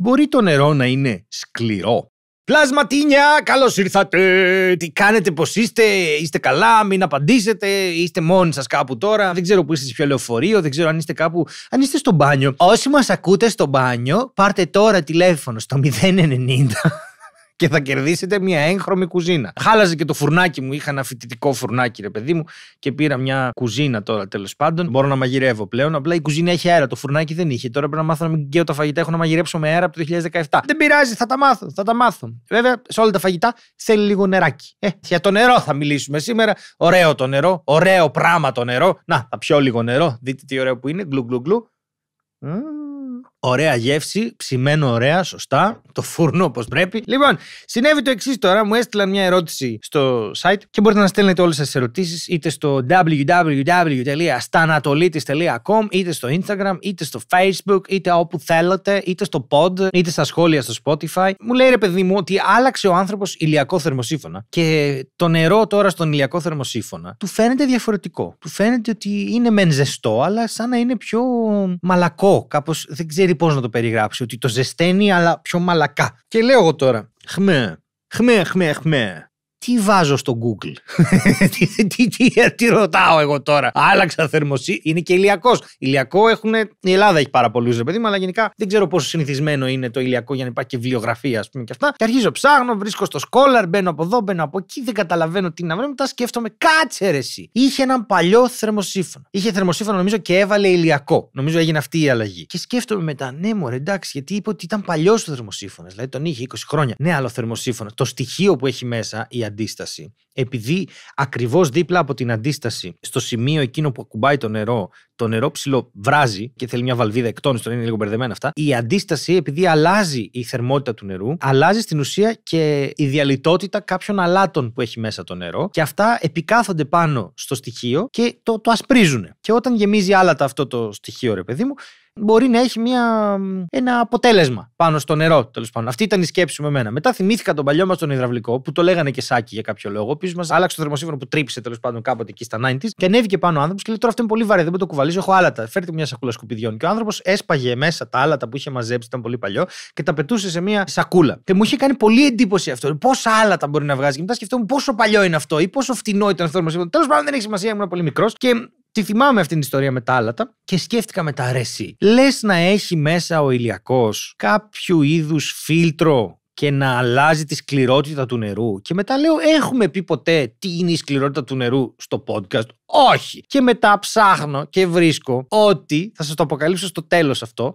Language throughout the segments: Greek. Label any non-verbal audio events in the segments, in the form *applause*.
Μπορεί το νερό να είναι σκληρό. Πλασματίνια, καλώς ήρθατε! Τι κάνετε, πώς είστε, είστε καλά, μην απαντήσετε, είστε μόνοι σας κάπου τώρα. Δεν ξέρω που είστε, σε ποιο λεωφορείο, δεν ξέρω αν είστε κάπου. Αν είστε στο μπάνιο. Όσοι μας ακούτε στο μπάνιο, πάρτε τώρα τηλέφωνο στο 090 και θα κερδίσετε μια έγχρωμη κουζίνα. Χάλαζε και το φουρνάκι μου. Είχα ένα φοιτητικό φουρνάκι, ρε παιδί μου, και πήρα μια κουζίνα τώρα τέλος πάντων. Μπορώ να μαγειρεύω πλέον. Απλά η κουζίνα έχει αέρα. Το φουρνάκι δεν είχε. Τώρα πρέπει να μάθω να μην καίω τα φαγητά. Έχω να μαγειρέψω με αέρα από το 2017. Δεν πειράζει, θα τα μάθω. Θα τα μάθω. Βέβαια, σε όλα τα φαγητά θέλει λίγο νεράκι. Ε, για το νερό θα μιλήσουμε σήμερα. Ωραίο το νερό, ωραίο πράγμα το νερό. Να, θα πιω λίγο νερό. Δείτε τι ωραίο που είναι. Γκλου γκλου γκλου. Mm. Ωραία γεύση, ψημένο ωραία, σωστά. Το φούρνο όπως πρέπει. Λοιπόν, συνέβη το εξής τώρα. Μου έστειλαν μια ερώτηση στο site και μπορείτε να στέλνετε όλες σας ερωτήσεις είτε στο www.stanatolitis.com είτε στο Instagram, είτε στο Facebook, είτε όπου θέλετε, είτε στο pod, είτε στα σχόλια στο Spotify. Μου λέει ρε παιδί μου ότι άλλαξε ο άνθρωπος ηλιακό θερμοσύφωνα και το νερό τώρα στον ηλιακό θερμοσύφωνα του φαίνεται διαφορετικό. Του φαίνεται ότι είναι μεν ζεστό, αλλά σαν να είναι πιο μαλακό, κάπως δεν ξέρει ξέρει πώς να το περιγράψει. Ότι το ζεσταίνει, αλλά πιο μαλακά. Και λέω εγώ τώρα. Χμέ, χμέ, χμέ, χμέ τι βάζω στο Google. *laughs* τι, τι, τι, τι, ρωτάω εγώ τώρα. Άλλαξα θερμοσύνη. Είναι και ηλιακός. Ηλιακό έχουν. Η Ελλάδα έχει πάρα πολλούς ρε παιδί μου, αλλά γενικά δεν ξέρω πόσο συνηθισμένο είναι το ηλιακό για να υπάρχει και βιβλιογραφία, ας πούμε και αυτά. Και αρχίζω ψάχνω, βρίσκω στο σκόλαρ, μπαίνω από εδώ, μπαίνω από εκεί, δεν καταλαβαίνω τι να βρω. Μετά σκέφτομαι, κάτσε ρε εσύ. Είχε έναν παλιό θερμοσύφωνο. Είχε θερμοσύφωνο νομίζω και έβαλε ηλιακό. Νομίζω έγινε αυτή η αλλαγή. Και σκέφτομαι μετά, ναι, μωρέ, εντάξει, γιατί είπε ότι ήταν παλιός ο θερμοσύφωνος. Δηλαδή τον είχε 20 χρόνια. Ναι, άλλο θερμοσύφωνος. Το στοιχείο που έχει μέσα, η αντίσταση. Επειδή ακριβώς δίπλα από την αντίσταση, στο σημείο εκείνο που ακουμπάει το νερό, το νερό ψηλό βράζει και θέλει μια βαλβίδα εκτόνηση, είναι λίγο μπερδεμένα αυτά. Η αντίσταση, επειδή αλλάζει η θερμότητα του νερού, αλλάζει στην ουσία και η διαλυτότητα κάποιων αλάτων που έχει μέσα το νερό. Και αυτά επικάθονται πάνω στο στοιχείο και το, το ασπρίζουν. Και όταν γεμίζει άλατα αυτό το στοιχείο, ρε παιδί μου, μπορεί να έχει μια, ένα αποτέλεσμα πάνω στο νερό, τέλος πάντων. Αυτή ήταν η σκέψη μου μένα. Μετά θυμήθηκα τον παλιό μας τον υδραυλικό, που το λέγανε και σάκι για κάποιο λόγο, ο οποίος μας άλλαξε το θερμοσύμφωνο που τρύπησε τέλος πάντων κάποτε εκεί στα 90 και ανέβηκε πάνω ο άνθρωπος και λέει: Τώρα αυτό είναι πολύ βαρύ, δεν με το κουβαλίζω. Έχω άλατα. Φέρτε μια σακούλα σκουπιδιών. Και ο άνθρωπος έσπαγε μέσα τα άλατα που είχε μαζέψει, ήταν πολύ παλιό και τα πετούσε σε μια σακούλα. Και μου είχε κάνει πολύ εντύπωση αυτό. Πόσα άλατα μπορεί να βγάζει. Και μετά σκεφτόμουν πόσο παλιό είναι αυτό ή πόσο φτηνό ήταν αυτό το θερμοσύμφωνο. Τέλος πάντων δεν έχει σημασία, ήμουν πολύ μικρός και Τη θυμάμαι αυτήν την ιστορία με τα άλατα και σκέφτηκα με τα ρεσί. Λες να έχει μέσα ο ηλιακός κάποιο είδους φίλτρο και να αλλάζει τη σκληρότητα του νερού. Και μετά λέω, έχουμε πει ποτέ τι είναι η σκληρότητα του νερού στο podcast. Όχι. Και μετά ψάχνω και βρίσκω ότι, θα σας το αποκαλύψω στο τέλος αυτό,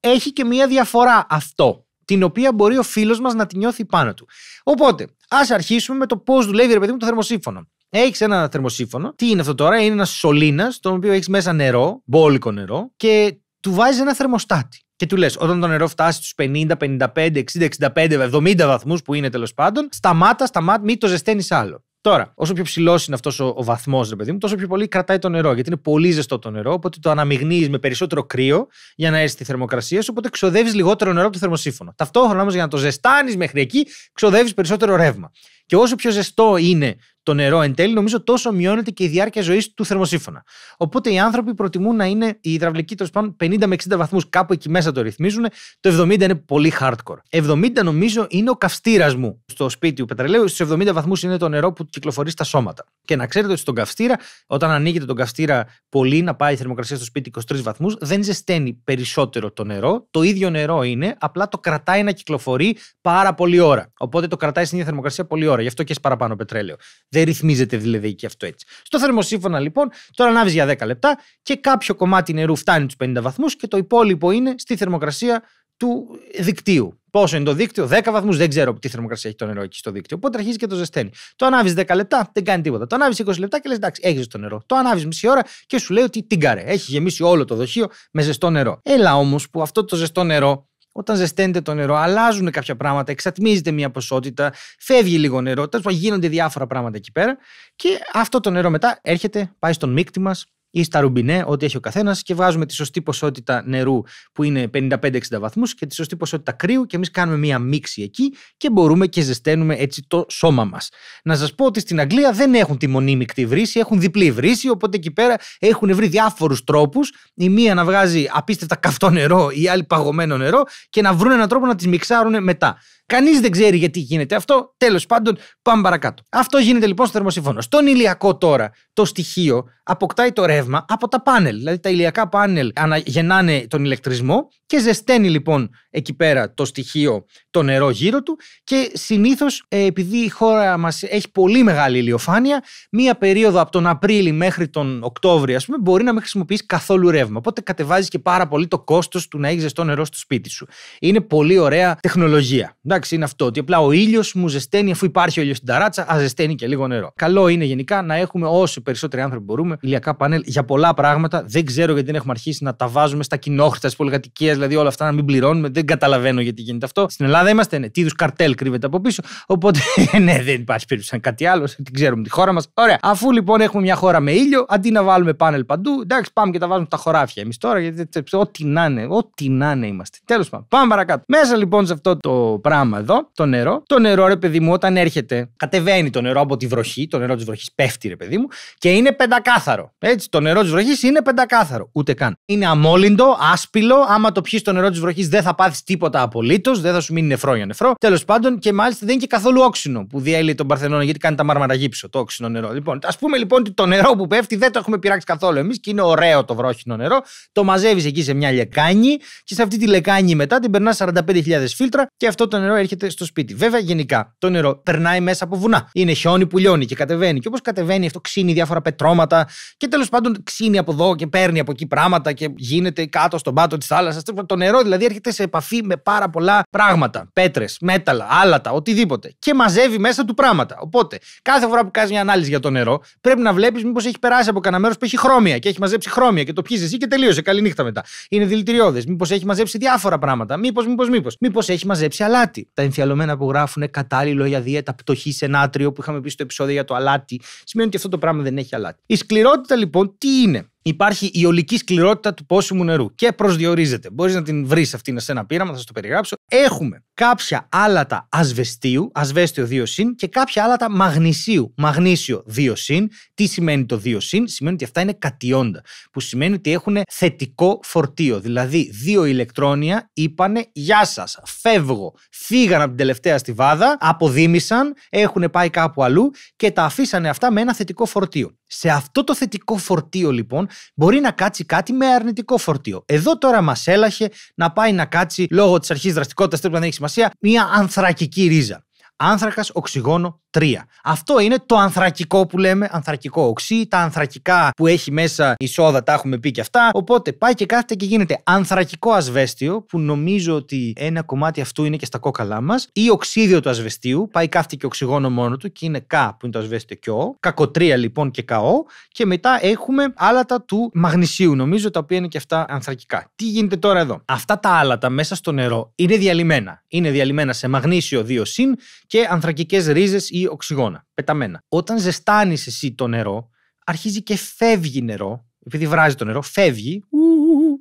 έχει και μία διαφορά αυτό, την οποία μπορεί ο φίλος μας να τη νιώθει πάνω του. Οπότε, ας αρχίσουμε με το πώς δουλεύει, ρε παιδί μου, το θερμοσύμφωνο. Έχεις ένα θερμοσύμφωνο. Τι είναι αυτό τώρα, είναι ένας σωλήνας, τον οποίο έχεις μέσα νερό, μπόλικο νερό, και του βάζεις ένα θερμοστάτη. Και του λες, όταν το νερό φτάσει στους 50, 55, 60, 65, 70 βαθμούς που είναι τέλος πάντων, σταμάτα, σταμάτα, μην το ζεσταίνεις άλλο. Τώρα, όσο πιο ψηλός είναι αυτός ο, ο βαθμός, ρε παιδί μου, τόσο πιο πολύ κρατάει το νερό. Γιατί είναι πολύ ζεστό το νερό, οπότε το αναμειγνύεις με περισσότερο κρύο για να έρθει στη θερμοκρασία σου. Οπότε ξοδεύεις λιγότερο νερό από το θερμοσύφωνο. Ταυτόχρονα όμως για να το ζεστάνεις μέχρι εκεί, ξοδεύεις περισσότερο ρεύμα. Και όσο πιο ζεστό είναι το νερό εν τέλει, νομίζω τόσο μειώνεται και η διάρκεια ζωής του θερμοσύφωνα. Οπότε οι άνθρωποι προτιμούν να είναι οι υδραυλικοί τέλος πάντων 50 με 60 βαθμούς, κάπου εκεί μέσα το ρυθμίζουν. Το 70 είναι πολύ hardcore. 70 νομίζω είναι ο καυστήρας μου στο σπίτι του πετρελαίου. Στους 70 βαθμούς είναι το νερό που κυκλοφορεί στα σώματα. Και να ξέρετε ότι στον καυστήρα, όταν ανοίγετε τον καυστήρα πολύ, να πάει η θερμοκρασία στο σπίτι 23 βαθμούς, δεν ζεσταίνει περισσότερο το νερό. Το ίδιο νερό είναι, απλά το κρατάει να κυκλοφορεί πάρα πολύ ώρα. Οπότε το κρατάει στην ίδια θερμοκρασία πολύ ώρα. Γι' αυτό και παραπάνω πετρέλαιο. Δεν ρυθμίζεται δηλαδή και αυτό έτσι. Στο θερμοσύμφωνα λοιπόν, τώρα ανάβεις για 10 λεπτά και κάποιο κομμάτι νερού φτάνει τους 50 βαθμούς και το υπόλοιπο είναι στη θερμοκρασία του δικτύου. Πόσο είναι το δίκτυο, 10 βαθμούς, δεν ξέρω τι θερμοκρασία έχει το νερό εκεί στο δίκτυο. Οπότε αρχίζει και το ζεσταίνει. Το ανάβεις 10 λεπτά, δεν κάνει τίποτα. Το ανάβεις 20 λεπτά και λες: Εντάξει, έχεις το νερό. Το ανάβεις μισή ώρα και σου λέει ότι καρέ Έχει γεμίσει όλο το δοχείο με ζεστό νερό. Έλα όμως που αυτό το ζεστό νερό όταν ζεσταίνεται το νερό, αλλάζουν κάποια πράγματα, εξατμίζεται μια ποσότητα, φεύγει λίγο νερό. Τέλος γίνονται διάφορα πράγματα εκεί πέρα. Και αυτό το νερό μετά έρχεται, πάει στον μίκτη μας, ή στα ρουμπινέ, ό,τι έχει ο καθένας και βγάζουμε τη σωστή ποσότητα νερού που είναι 55-60 βαθμούς και τη σωστή ποσότητα κρύου και εμείς κάνουμε μία μίξη εκεί και μπορούμε και ζεσταίνουμε έτσι το σώμα μας. Να σας πω ότι στην Αγγλία δεν έχουν τη μονίμικτη βρύση, έχουν διπλή βρύση, οπότε εκεί πέρα έχουν βρει διάφορους τρόπους. Η μία να βγάζει απίστευτα καυτό νερό, η άλλη παγωμένο νερό και να βρουν έναν τρόπο να τις μιξάρουν μετά. Κανείς δεν ξέρει γιατί γίνεται αυτό. Τέλος πάντων, πάμε παρακάτω. Αυτό γίνεται λοιπόν στο θερμοσύμφωνο. Στον ηλιακό τώρα, το στοιχείο αποκτάει το ρεύμα από τα πάνελ. Δηλαδή, τα ηλιακά πάνελ αναγεννάνε τον ηλεκτρισμό και ζεσταίνει λοιπόν εκεί πέρα το στοιχείο, το νερό γύρω του. Και συνήθως, ε, επειδή η χώρα μας έχει πολύ μεγάλη ηλιοφάνεια, μία περίοδο από τον Απρίλη μέχρι τον Οκτώβριο, ας πούμε, μπορεί να μην χρησιμοποιείς καθόλου ρεύμα. Οπότε κατεβάζεις και πάρα πολύ το κόστος του να έχεις ζεστό νερό στο σπίτι σου. Είναι πολύ ωραία τεχνολογία εντάξει, είναι αυτό. Ότι απλά ο ήλιος μου ζεσταίνει, αφού υπάρχει ο ήλιος στην ταράτσα, ας ζεσταίνει και λίγο νερό. Καλό είναι γενικά να έχουμε όσοι περισσότεροι άνθρωποι μπορούμε ηλιακά πανέλ για πολλά πράγματα. Δεν ξέρω γιατί δεν έχουμε αρχίσει να τα βάζουμε στα κοινόχρητα, στις πολυκατοικίες, δηλαδή όλα αυτά να μην πληρώνουμε. Δεν καταλαβαίνω γιατί γίνεται αυτό. Στην Ελλάδα είμαστε, ναι, τι είδους καρτέλ κρύβεται από πίσω. Οπότε, *laughs* ναι, δεν υπάρχει περίπτωση κάτι άλλο. Την ξέρουμε τη χώρα μας. Ωραία. Αφού λοιπόν έχουμε μια χώρα με ήλιο, αντί να βάλουμε πάνελ παντού, εντάξει, πάμε και τα βάζουμε τα χωράφια εμείς τώρα, γιατί ό,τι να είναι, ό,τι να είναι είμαστε. Τέλος πάντων, πάμε παρακάτω. Μέσα λοιπόν σε αυτό το πράγμα άμα εδώ, το νερό. Το νερό, ρε παιδί μου, όταν έρχεται, κατεβαίνει το νερό από τη βροχή, το νερό της βροχής πέφτει, ρε παιδί μου, και είναι πεντακάθαρο. Έτσι, το νερό της βροχής είναι πεντακάθαρο. Ούτε καν. Είναι αμόλυντο, άσπυλο. Άμα το πιεις το νερό της βροχής, δεν θα πάθεις τίποτα απολύτως, δεν θα σου μείνει νεφρό για νεφρό. Τέλος πάντων, και μάλιστα δεν είναι και καθόλου όξινο που διέλει τον Παρθενόνα γιατί κάνει τα μάρμαρα γύψο, το όξινο νερό. Λοιπόν, ας πούμε λοιπόν ότι το νερό που πέφτει δεν το έχουμε πειράξει καθόλου εμείς και είναι ωραίο το βρόχινο νερό. Το μαζεύεις εκεί σε μια λεκάνη και σε αυτή τη λεκάνη μετά την περνάς 45.000 φίλτρα και αυτό το νερό νερό έρχεται στο σπίτι. Βέβαια, γενικά το νερό περνάει μέσα από βουνά. Είναι χιόνι που λιώνει και κατεβαίνει. Και όπως κατεβαίνει, αυτό ξύνει διάφορα πετρώματα και τέλος πάντων ξύνει από εδώ και παίρνει από εκεί πράγματα και γίνεται κάτω στον πάτο της θάλασσας. Το νερό δηλαδή έρχεται σε επαφή με πάρα πολλά πράγματα. Πέτρες, μέταλλα, άλατα, οτιδήποτε. Και μαζεύει μέσα του πράγματα. Οπότε, κάθε φορά που κάνεις μια ανάλυση για το νερό, πρέπει να βλέπεις μήπως έχει περάσει από κανένα μέρος που έχει χρώμια και έχει μαζέψει χρώμια και το πιει και τελείωσε. Καληνύχτα μετά. Είναι δηλητηριώδες. Μήπως έχει μαζέψει διάφορα πράγματα. Μήπως, μήπως, μήπως. Μήπως έχει μαζέψει αλάτι τα ενθιαλωμένα που γράφουν κατάλληλο για δίαιτα πτωχή σε νάτριο που είχαμε πει στο επεισόδιο για το αλάτι, σημαίνει ότι αυτό το πράγμα δεν έχει αλάτι. Η σκληρότητα λοιπόν τι είναι υπάρχει η ολική σκληρότητα του πόσιμου νερού και προσδιορίζεται. Μπορείς να την βρεις αυτή σε ένα πείραμα, θα σα το περιγράψω. Έχουμε κάποια άλατα ασβεστίου, ασβέστιο 2 συν και κάποια άλατα μαγνησίου, μαγνήσιο 2 συν. Τι σημαίνει το 2 συν, σημαίνει ότι αυτά είναι κατιόντα, που σημαίνει ότι έχουν θετικό φορτίο. Δηλαδή, δύο ηλεκτρόνια είπανε Γεια σας, φεύγω. Φύγαν από την τελευταία στιβάδα, αποδίμησαν, έχουν πάει κάπου αλλού και τα αφήσανε αυτά με ένα θετικό φορτίο. Σε αυτό το θετικό φορτίο λοιπόν μπορεί να κάτσει κάτι με αρνητικό φορτίο. Εδώ τώρα μας έλαχε να πάει να κάτσει λόγω της αρχής δραστικότητας, τέλο δεν έχει σημασία, μια ανθρακική ρίζα. Άνθρακας, οξυγόνο, Τρία. Αυτό είναι το ανθρακικό που λέμε, ανθρακικό οξύ, τα ανθρακικά που έχει μέσα η σόδα, τα έχουμε πει και αυτά. Οπότε πάει και κάθεται και γίνεται ανθρακικό ασβέστιο, που νομίζω ότι ένα κομμάτι αυτού είναι και στα κόκαλά μας, ή οξίδιο του ασβεστίου, πάει κάθεται και οξυγόνο μόνο του και είναι κα που είναι το ασβέστιο και Ο, κακοτρία λοιπόν και καό και μετά έχουμε άλατα του μαγνησίου, νομίζω, τα οποία είναι και αυτά ανθρακικά. Τι γίνεται τώρα εδώ. Αυτά τα άλατα μέσα στο νερό είναι διαλυμένα. Είναι διαλυμένα σε μαγνήσιο 2 συν και ανθρακικές ρίζες ή οξυγόνα, πεταμένα. Όταν ζεστάνεις εσύ το νερό, αρχίζει και φεύγει νερό, επειδή βράζει το νερό, φεύγει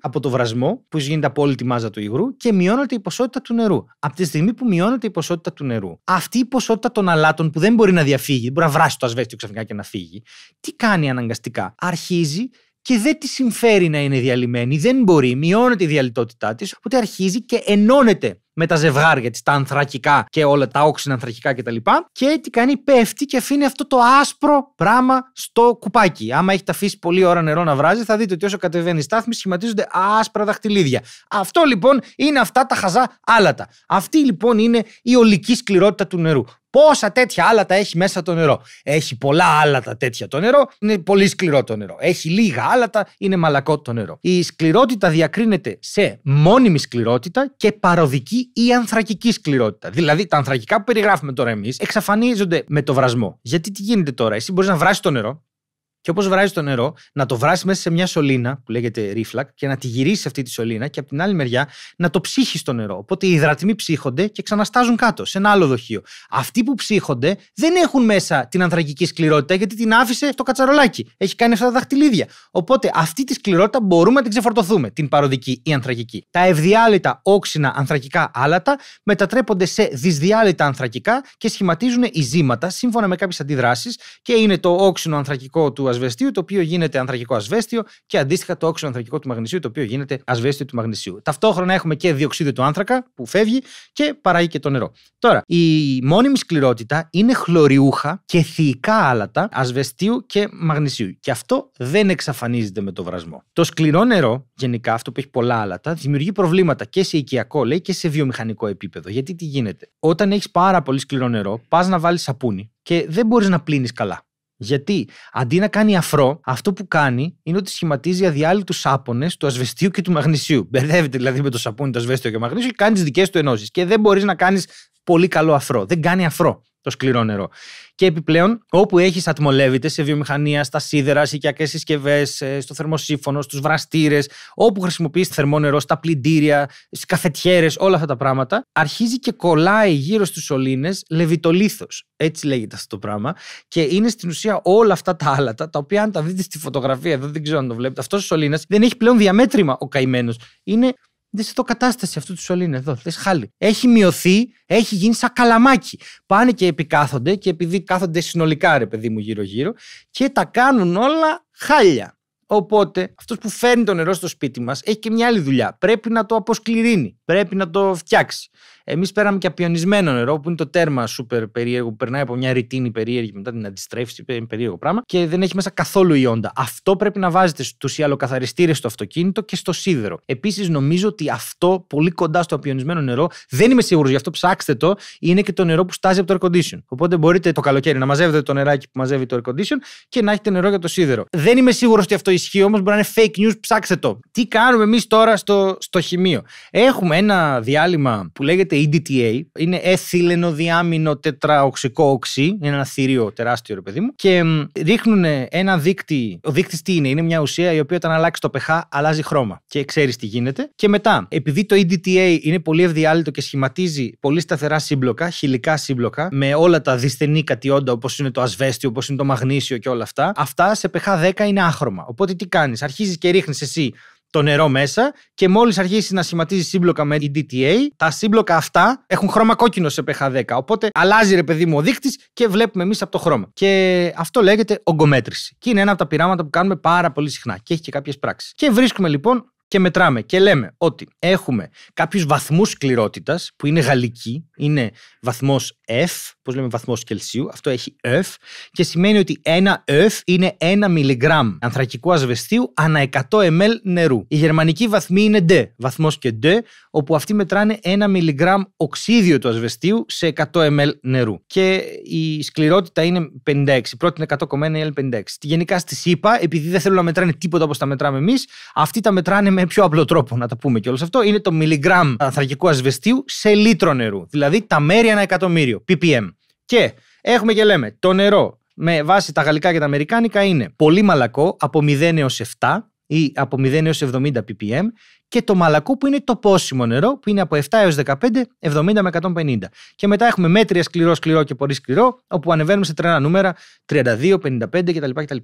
από το βρασμό που γίνεται από όλη τη μάζα του υγρού και μειώνεται η ποσότητα του νερού. Από τη στιγμή που μειώνεται η ποσότητα του νερού, αυτή η ποσότητα των αλάτων που δεν μπορεί να διαφύγει, μπορεί να βράσει το ασβέστιο ξαφνικά και να φύγει, τι κάνει αναγκαστικά. Αρχίζει και δεν τη συμφέρει να είναι διαλυμένη, δεν μπορεί, μειώνεται η διαλυτότητά της, οπότε αρχίζει και ενώνεται με τα ζευγάρια τη, τα ανθρακικά και όλα τα όξινα ανθρακικά κτλ. Και τι κάνει, πέφτει και αφήνει αυτό το άσπρο πράγμα στο κουπάκι. Άμα έχετε αφήσει πολλή ώρα νερό να βράζει, θα δείτε ότι όσο κατεβαίνει η στάθμη σχηματίζονται άσπρα δαχτυλίδια. Αυτό λοιπόν είναι αυτά τα χαζά άλατα. Αυτή λοιπόν είναι η ολική σκληρότητα του νερού. Πόσα τέτοια άλατα έχει μέσα το νερό. Έχει πολλά άλατα τέτοια το νερό, είναι πολύ σκληρό το νερό. Έχει λίγα άλατα, είναι μαλακό το νερό. Η σκληρότητα διακρίνεται σε μόνιμη σκληρότητα και παροδική ή ανθρακική σκληρότητα. Δηλαδή, τα ανθρακικά που περιγράφουμε τώρα εμείς εξαφανίζονται με το βρασμό. Γιατί τι γίνεται τώρα, εσύ μπορείς να βράσει το νερό και όπως βράζει το νερό, να το βράσει μέσα σε μια σωλήνα που λέγεται ρίφλακ και να τη γυρίσει αυτή τη σωλήνα και από την άλλη μεριά να το ψύχει στο νερό. Οπότε οι υδρατιμοί ψύχονται και ξαναστάζουν κάτω, σε ένα άλλο δοχείο. Αυτοί που ψύχονται δεν έχουν μέσα την ανθρακική σκληρότητα γιατί την άφησε το κατσαρολάκι. Έχει κάνει αυτά τα δαχτυλίδια. Οπότε αυτή τη σκληρότητα μπορούμε να την ξεφορτωθούμε, την παροδική ή ανθρακική. Τα ευδιάλυτα όξινα ανθρακικά άλατα μετατρέπονται σε δυσδιάλυτα ανθρακικά και σχηματίζουν ειζήματα σύμφωνα με κάποιες αντιδράσεις και είναι το όξινο ανθρακικό του ασβεστίου, το οποίο γίνεται ανθρακικό ασβέστιο, και αντίστοιχα το όξινο ανθρακικό του μαγνησίου, το οποίο γίνεται ασβέστιο του μαγνησίου. Ταυτόχρονα έχουμε και διοξίδιο του άνθρακα που φεύγει και παράγει και το νερό. Τώρα, η μόνιμη σκληρότητα είναι χλωριούχα και θηϊκά άλατα ασβεστίου και μαγνησίου. Και αυτό δεν εξαφανίζεται με το βρασμό. Το σκληρό νερό, γενικά αυτό που έχει πολλά άλατα, δημιουργεί προβλήματα και σε οικιακό λέει και σε βιομηχανικό επίπεδο. Γιατί τι γίνεται. Όταν έχεις πάρα πολύ σκληρό νερό, πας να βάλεις σαπούνι και δεν μπορείς να πλύνεις καλά. Γιατί αντί να κάνει αφρό, αυτό που κάνει είναι ότι σχηματίζει αδιάλειτου σάπονε του ασβεστίου και του μαγνησίου. Μπερδεύεται δηλαδή με το σαπούνι, το ασβέστιο και το μαγνήσιο και κάνει τις δικές του ενώσεις. Και δεν μπορείς να κάνεις πολύ καλό αφρό. Δεν κάνει αφρό το σκληρό νερό. Και επιπλέον, όπου έχεις ατμολεύεται σε βιομηχανία, στα σίδερα, σε οικιακές συσκευές, στο θερμοσύφωνο, στους βραστήρες, όπου χρησιμοποιείς θερμό νερό, στα πλυντήρια, στις καφετιέρες, όλα αυτά τα πράγματα, αρχίζει και κολλάει γύρω στους σωλήνες λεβιτολίθο. Έτσι λέγεται αυτό το πράγμα. Και είναι στην ουσία όλα αυτά τα άλατα, τα οποία αν τα δείτε στη φωτογραφία, δεν ξέρω αν το βλέπετε, αυτός ο σωλήνας δεν έχει πλέον διαμέτρημα ο καημένος. Είναι Δε το κατάσταση αυτού του σωλήνε εδώ. δες χάλι. Έχει μειωθεί, έχει γίνει σαν καλαμάκι. Πάνε και επικάθονται και επειδή κάθονται συνολικά, ρε παιδί μου, γύρω-γύρω και τα κάνουν όλα χάλια. Οπότε αυτός που φέρνει το νερό στο σπίτι μας έχει και μια άλλη δουλειά. Πρέπει να το αποσκληρύνει, πρέπει να το φτιάξει. Εμείς πέραμε και απιονισμένο νερό, που είναι το τέρμα σούπερ περίεργο, που περνάει από μια ρητίνη περίεργη, μετά την αντιστρέφηση περίεργο πράγμα, και δεν έχει μέσα καθόλου ιόντα. Αυτό πρέπει να βάζετε στους ιαλοκαθαριστήρες στο αυτοκίνητο και στο σίδερο. Επίσης, νομίζω ότι αυτό πολύ κοντά στο απιονισμένο νερό, δεν είμαι σίγουρος γι' αυτό, ψάξτε το, είναι και το νερό που στάζει από το air condition. Οπότε μπορείτε το καλοκαίρι να μαζεύετε το νεράκι που μαζεύει το air condition και να έχετε νερό για το σίδερο. Δεν είμαι σίγουρος ότι αυτό ισχύει, όμως μπορεί να είναι fake news, ψάξτε το. Τι κάνουμε εμείς τώρα στο, στο χημείο. Έχουμε ένα διάλειμμα που λέγεται λέγεται EDTA. Είναι εθήλενο διάμινο τετραοξικό οξύ. Είναι ένα θηρίο τεράστιο, ρε παιδί μου. Και ρίχνουν ένα δείκτη. Ο δείκτη τι είναι, είναι μια ουσία η οποία όταν αλλάξει το pH αλλάζει χρώμα. Και ξέρεις τι γίνεται. Και μετά, επειδή το EDTA είναι πολύ ευδιάλυτο και σχηματίζει πολύ σταθερά σύμπλοκα, χιλικά σύμπλοκα, με όλα τα δυσθενή κατιόντα όπως είναι το ασβέστιο, όπως είναι το μαγνήσιο και όλα αυτά, αυτά σε pH 10 είναι άχρωμα. Οπότε τι κάνεις, αρχίζεις και ρίχνεις εσύ το νερό μέσα και μόλις αρχίσει να σχηματίζει σύμπλοκα με την DTA, τα σύμπλοκα αυτά έχουν χρώμα κόκκινο σε pH10. Οπότε αλλάζει ρε παιδί μου ο δείκτης και βλέπουμε εμείς από το χρώμα. Και αυτό λέγεται ογκομέτρηση. Και είναι ένα από τα πειράματα που κάνουμε πάρα πολύ συχνά και έχει και κάποιες πράξεις. Και βρίσκουμε λοιπόν και μετράμε και λέμε ότι έχουμε κάποιους βαθμούς σκληρότητας που είναι γαλλική, είναι βαθμός F, πώς λέμε βαθμός Κελσίου, αυτό έχει F και σημαίνει ότι ένα F είναι ένα μιλιγκράμμ ανθρακικού ασβεστίου ανά 100 ml νερού. Η γερμανική βαθμή είναι D, βαθμός και D, όπου αυτοί μετράνε ένα μιλιγκράμμ οξύδιο του ασβεστίου σε 100 ml νερού. Και η σκληρότητα είναι 56, η πρώτη είναι 100,1 η άλλη 56. Γενικά στις ΗΠΑ, επειδή δεν θέλουν να μετράνε τίποτα όπως τα μετράμε εμείς, αυτοί τα μετράνε με πιο απλό τρόπο να τα πούμε και όλο αυτό, είναι το μιλιγκράμμ ανθρακικού ασβεστίου σε λίτρο νερού. Δηλαδή τα μέρη ένα εκατομμύριο, ppm. Και έχουμε και λέμε, το νερό με βάση τα γαλλικά και τα αμερικάνικα είναι πολύ μαλακό από 0 έως 7 ή από 0 έως 70 ppm και το μαλακό που είναι το πόσιμο νερό που είναι από 7 έως 15, 70 με 150. Και μετά έχουμε μέτρια σκληρό, σκληρό και πολύ σκληρό όπου ανεβαίνουμε σε τρένα νούμερα 32, 55 κτλ. κτλ.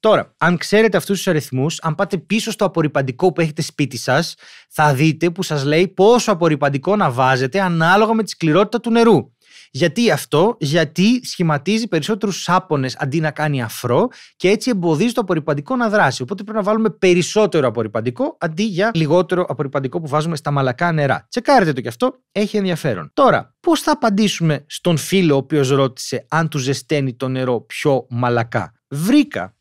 Τώρα, αν ξέρετε αυτούς τους αριθμούς, αν πάτε πίσω στο απορριπαντικό που έχετε σπίτι σας θα δείτε που σας λέει πόσο απορριπαντικό να βάζετε ανάλογα με τη σκληρότητα του νερού. Γιατί αυτό, γιατί σχηματίζει περισσότερους σάπονες αντί να κάνει αφρό και έτσι εμποδίζει το απορριπαντικό να δράσει. Οπότε πρέπει να βάλουμε περισσότερο απορριπαντικό αντί για λιγότερο απορριπαντικό που βάζουμε στα μαλακά νερά. Τσεκάρετε το κι αυτό, έχει ενδιαφέρον. Τώρα, πώς θα απαντήσουμε στον φίλο ο οποίος ρώτησε αν του ζεσταίνει το νερό πιο μαλακά. Βρήκα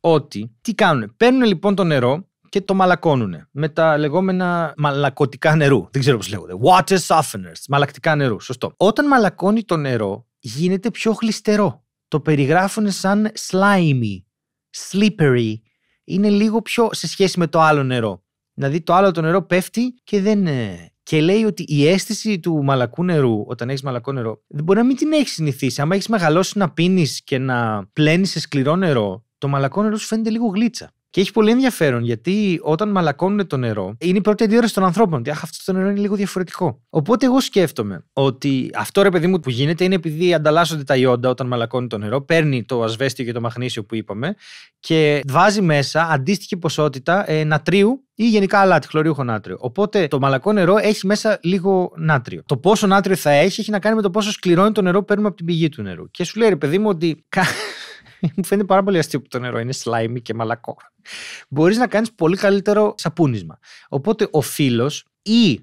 ότι τι κάνουν. Παίρνουν λοιπόν το νερό, και το μαλακώνουν με τα λεγόμενα μαλακωτικά νερού. Δεν ξέρω πώς λέγονται. Water softeners, μαλακτικά νερού. Σωστό. Όταν μαλακώνει το νερό, γίνεται πιο χλιστερό. Το περιγράφουν σαν slimy, slippery. Είναι λίγο πιο σε σχέση με το άλλο νερό. Δηλαδή το άλλο το νερό πέφτει και δεν. Ε, και λέει ότι η αίσθηση του μαλακού νερού, όταν έχεις μαλακό νερό, δεν μπορεί να μην την έχεις συνηθίσει. Αν έχεις μεγαλώσει να πίνεις και να πλένεις σε σκληρό νερό, το μαλακό νερό σου φαίνεται λίγο γλίτσα. Και έχει πολύ ενδιαφέρον γιατί όταν μαλακώνουν το νερό, είναι η πρώτη αντίδραση των ανθρώπων. Ότι αυτό το νερό είναι λίγο διαφορετικό. Οπότε εγώ σκέφτομαι ότι αυτό ρε παιδί μου που γίνεται είναι επειδή ανταλλάσσονται τα ιόντα όταν μαλακώνει το νερό, παίρνει το ασβέστιο και το μαγνήσιο που είπαμε και βάζει μέσα αντίστοιχη ποσότητα ε, νατρίου ή γενικά αλάτι, χλωρίουχο νάτριο. Οπότε το μαλακό νερό έχει μέσα λίγο νάτριο. Το πόσο νάτριο θα έχει έχει να κάνει με το πόσο σκληρώνει το νερό που παίρνουμε από την πηγή του νερού. Και σου λέει ρε παιδί μου ότι μου φαίνεται πάρα πολύ αστείο που το νερό είναι σλάιμι και μαλακό. Μπορείς να κάνεις πολύ καλύτερο σαπούνισμα. Οπότε ο φίλος ή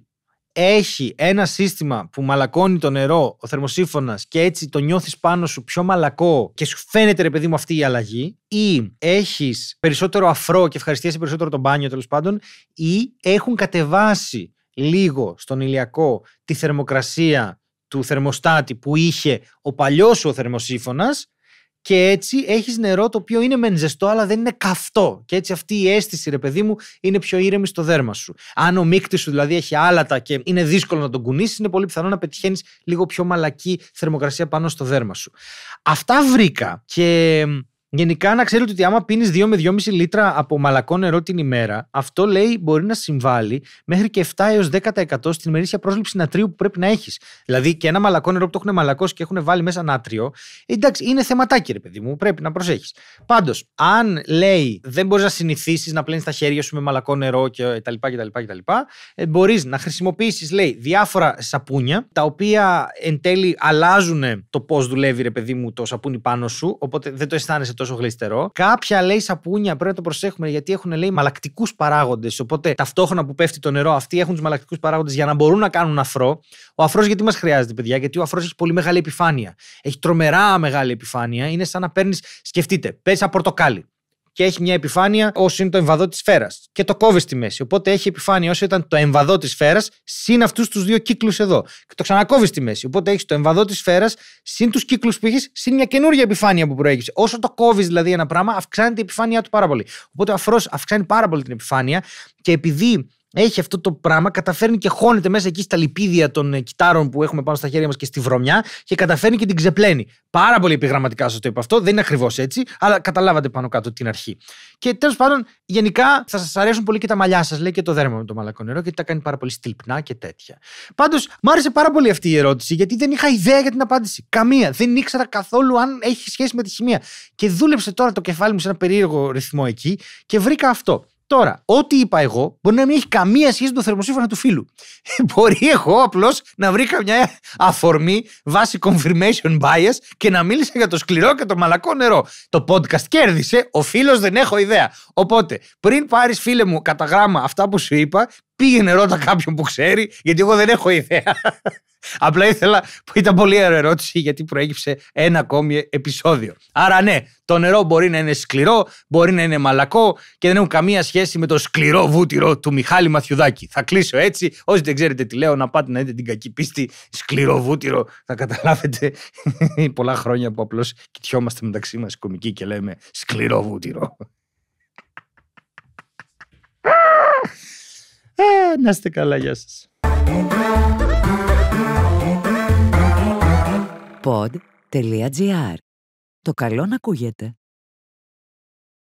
έχει ένα σύστημα που μαλακώνει το νερό, ο θερμοσύφωνα, και έτσι το νιώθεις πάνω σου πιο μαλακό και σου φαίνεται ρε παιδί μου αυτή η αλλαγή, ή έχεις περισσότερο αφρό και ευχαριστίασαι περισσότερο τον μπάνιο τέλος πάντων, ή έχουν κατεβάσει λίγο στον ηλιακό τη θερμοκρασία του θερμοστάτη που είχε ο παλιός σου ο θερμοσύφωνα και έτσι έχεις νερό το οποίο είναι μεν ζεστό αλλά δεν είναι καυτό και έτσι αυτή η αίσθηση ρε παιδί μου είναι πιο ήρεμη στο δέρμα σου αν ο μίκτη σου δηλαδή έχει άλατα και είναι δύσκολο να τον κουνήσεις είναι πολύ πιθανό να πετυχαίνεις λίγο πιο μαλακή θερμοκρασία πάνω στο δέρμα σου αυτά βρήκα και Γενικά να ξέρετε ότι άμα πίνεις 2 με 2,5 λίτρα από μαλακό νερό την ημέρα, αυτό λέει μπορεί να συμβάλλει μέχρι και 7 έως 10% στην ημερήσια πρόσληψη νατρίου που πρέπει να έχεις. Δηλαδή και ένα μαλακό νερό που το έχουν μαλακώσει και έχουν βάλει μέσα νάτριο, εντάξει είναι θεματάκι ρε παιδί μου, πρέπει να προσέχεις. Πάντως, αν λέει δεν μπορείς να συνηθίσεις να πλένεις τα χέρια σου με μαλακό νερό κτλ. κτλ, κτλ μπορείς να χρησιμοποιήσεις λέει διάφορα σαπούνια τα οποία εν τέλει αλλάζουν το πώς δουλεύει ρε παιδί μου το σαπούνι πάνω σου, οπότε δεν το αισθάνεσαι τόσο γλιστερό. Κάποια λέει σαπούνια πρέπει να το προσέχουμε γιατί έχουν λέει μαλακτικούς παράγοντες. Οπότε ταυτόχρονα που πέφτει το νερό, αυτοί έχουν τους μαλακτικούς παράγοντες για να μπορούν να κάνουν αφρό. Ο αφρός γιατί μας χρειάζεται, παιδιά, γιατί ο αφρός έχει πολύ μεγάλη επιφάνεια. Έχει τρομερά μεγάλη επιφάνεια. Είναι σαν να παίρνεις, σκεφτείτε, πέσα ένα πορτοκάλι και έχει μια επιφάνεια όσο είναι το εμβαδό της σφαίρας. Και το κόβεις στη μέση. Οπότε έχει επιφάνεια όσο ήταν το εμβαδό της σφαίρας, συν αυτούς τους δύο κύκλους εδώ. Και το ξανακόβεις στη μέση. Οπότε έχεις το εμβαδό της σφαίρας, συν τους κύκλους που έχεις, συν μια καινούργια επιφάνεια που προέκυψε. Όσο το κόβεις δηλαδή ένα πράγμα, αυξάνεται η επιφάνειά του πάρα πολύ. Οπότε ο αφρός αυξάνει πάρα πολύ την επιφάνεια και επειδή έχει αυτό το πράγμα, καταφέρνει και χώνεται μέσα εκεί στα λιπίδια των ε, κυτάρων που έχουμε πάνω στα χέρια μας και στη βρωμιά και καταφέρνει και την ξεπλένει. Πάρα πολύ επιγραμματικά σας το είπα αυτό, δεν είναι ακριβώς έτσι, αλλά καταλάβατε πάνω κάτω την αρχή. Και τέλος πάντων, γενικά θα σας αρέσουν πολύ και τα μαλλιά σας, λέει και το δέρμα με το μαλακό νερό, γιατί τα κάνει πάρα πολύ στυλπνά και τέτοια. Πάντως, μου άρεσε πάρα πολύ αυτή η ερώτηση, γιατί δεν είχα ιδέα για την απάντηση. Καμία. Δεν ήξερα καθόλου αν έχει σχέση με τη χημεία. Και δούλεψε τώρα το κεφάλι μου σε ένα περίεργο ρυθμό εκεί και βρήκα αυτό. Τώρα, ό,τι είπα εγώ μπορεί να μην έχει καμία σχέση με το θερμοσύμφωνα του φίλου. *laughs* μπορεί εγώ απλώς να βρήκα μια αφορμή βάσει confirmation bias και να μίλησα για το σκληρό και το μαλακό νερό. Το podcast κέρδισε, ο φίλος δεν έχω ιδέα. Οπότε, πριν πάρεις φίλε μου κατά γράμμα αυτά που σου είπα, Πήγαινε ρώτα κάποιον που ξέρει, γιατί εγώ δεν έχω ιδέα. *laughs* Απλά ήθελα που ήταν πολύ ωραία ερώτηση, γιατί προέκυψε ένα ακόμη επεισόδιο. Άρα, ναι, το νερό μπορεί να είναι σκληρό, μπορεί να είναι μαλακό και δεν έχουν καμία σχέση με το σκληρό βούτυρο του Μιχάλη Μαθιουδάκη. Θα κλείσω έτσι. Όσοι δεν ξέρετε τι λέω, να πάτε να δείτε την κακή πίστη. Σκληρό βούτυρο, θα καταλάβετε *laughs* πολλά χρόνια που απλώς κοιτιόμαστε μεταξύ μας κομικοί και λέμε σκληρό βούτυρο. Ε, να είστε καλά, γεια σας. Pod.gr. Το καλό να ακούγεται.